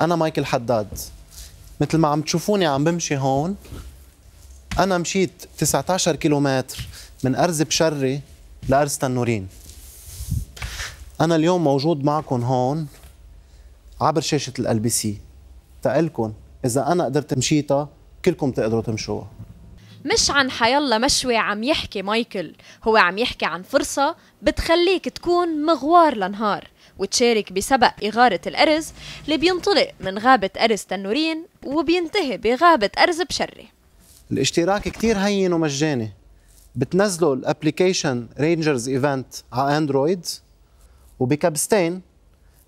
أنا مايكل حداد مثل ما عم تشوفوني عم بمشي هون أنا مشيت 19 كيلومتر من أرز بشري لأرز تنورين أنا اليوم موجود معكم هون عبر شاشة ال بي سي تقلكم إذا أنا قدرت مشيتها كلكم تقدروا تمشوها مش عن حيلا مشوي عم يحكي مايكل هو عم يحكي عن فرصة بتخليك تكون مغوار لنهار وتشارك بسبق إغارة الأرز اللي بينطلق من غابة أرز تنورين وبينتهي بغابة أرز بشري الاشتراك كتير هين ومجاني بتنزلوا الابليكيشن رينجرز ايفنت على اندرويد وبكبستين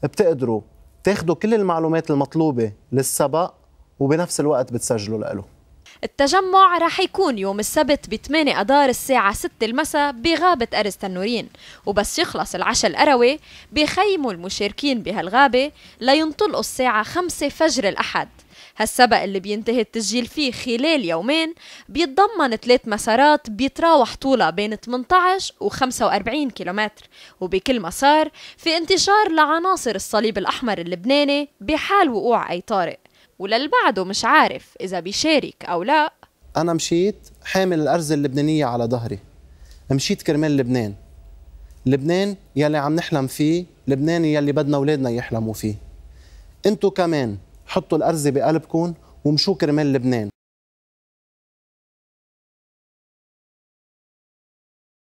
بتقدروا تاخدوا كل المعلومات المطلوبة للسبق وبنفس الوقت بتسجلوا له التجمع رح يكون يوم السبت ب 8 أدار الساعة 6 المساء بغابة أرز تنورين وبس يخلص العشاء القروي بيخيموا المشاركين بهالغابة لينطلقوا الساعة 5 فجر الأحد هالسبق اللي بينتهي التسجيل فيه خلال يومين بيتضمن ثلاث مسارات بيتراوح طولها بين 18 و 45 كيلومتر وبكل مسار في انتشار لعناصر الصليب الأحمر اللبناني بحال وقوع أي طارئ وللبعده مش عارف إذا بيشارك أو لا أنا مشيت حامل الأرز اللبنانية على ظهري مشيت كرمال لبنان لبنان يلي عم نحلم فيه لبنان يلي بدنا أولادنا يحلموا فيه انتو كمان حطوا الأرز بقلبكم ومشوا كرمال لبنان